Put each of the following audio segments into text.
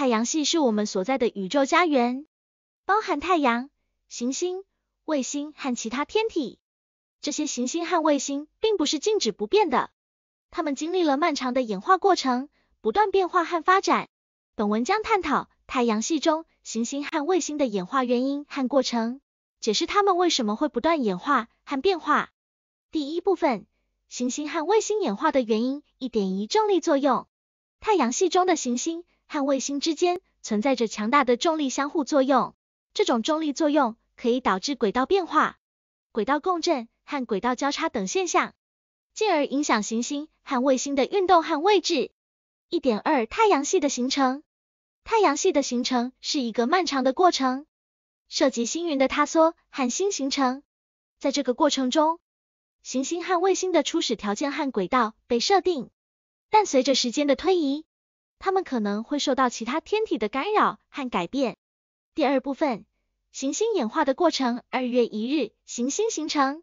太阳系是我们所在的宇宙家园，包含太阳、行星、卫星和其他天体。这些行星和卫星并不是静止不变的，它们经历了漫长的演化过程，不断变化和发展。本文将探讨太阳系中行星和卫星的演化原因和过程，解释它们为什么会不断演化和变化。第一部分，行星和卫星演化的原因：一点一重力作用。太阳系中的行星。和卫星之间存在着强大的重力相互作用，这种重力作用可以导致轨道变化、轨道共振和轨道交叉等现象，进而影响行星和卫星的运动和位置。一点二，太阳系的形成。太阳系的形成是一个漫长的过程，涉及星云的塌缩和星形成。在这个过程中，行星和卫星的初始条件和轨道被设定，但随着时间的推移，它们可能会受到其他天体的干扰和改变。第二部分，行星演化的过程。二月一日，行星形成。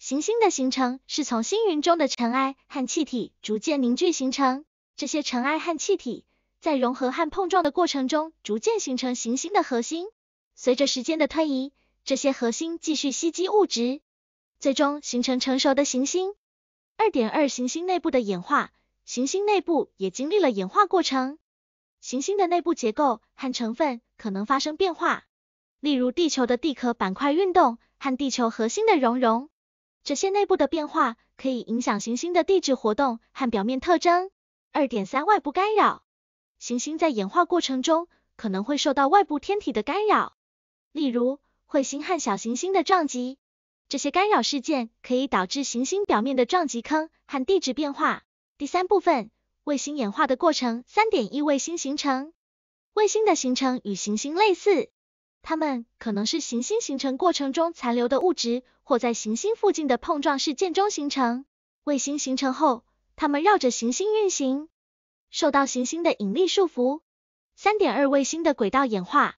行星的形成是从星云中的尘埃和气体逐渐凝聚形成。这些尘埃和气体在融合和碰撞的过程中，逐渐形成行星的核心。随着时间的推移，这些核心继续吸积物质，最终形成成熟的行星。二点二，行星内部的演化。行星内部也经历了演化过程，行星的内部结构和成分可能发生变化，例如地球的地壳板块运动和地球核心的熔融。这些内部的变化可以影响行星的地质活动和表面特征。二点三外部干扰，行星在演化过程中可能会受到外部天体的干扰，例如彗星和小行星的撞击。这些干扰事件可以导致行星表面的撞击坑和地质变化。第三部分，卫星演化的过程。三点一卫星形成，卫星的形成与行星类似，它们可能是行星形成过程中残留的物质，或在行星附近的碰撞事件中形成。卫星形成后，它们绕着行星运行，受到行星的引力束缚。三点二卫星的轨道演化，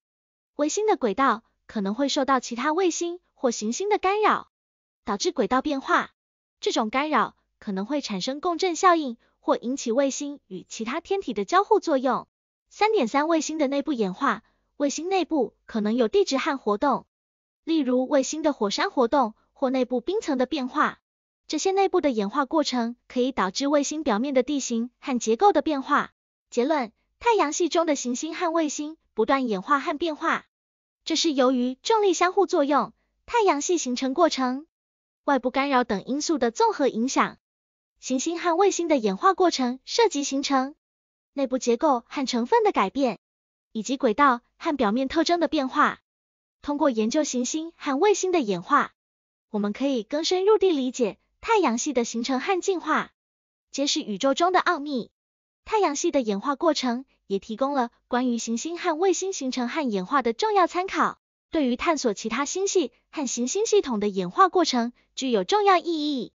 卫星的轨道可能会受到其他卫星或行星的干扰，导致轨道变化。这种干扰。可能会产生共振效应，或引起卫星与其他天体的交互作用。三点三卫星的内部演化，卫星内部可能有地质和活动，例如卫星的火山活动或内部冰层的变化。这些内部的演化过程可以导致卫星表面的地形和结构的变化。结论：太阳系中的行星和卫星不断演化和变化，这是由于重力相互作用、太阳系形成过程、外部干扰等因素的综合影响。行星和卫星的演化过程涉及形成、内部结构和成分的改变，以及轨道和表面特征的变化。通过研究行星和卫星的演化，我们可以更深入地理解太阳系的形成和进化，揭示宇宙中的奥秘。太阳系的演化过程也提供了关于行星和卫星形成和演化的重要参考，对于探索其他星系和行星系统的演化过程具有重要意义。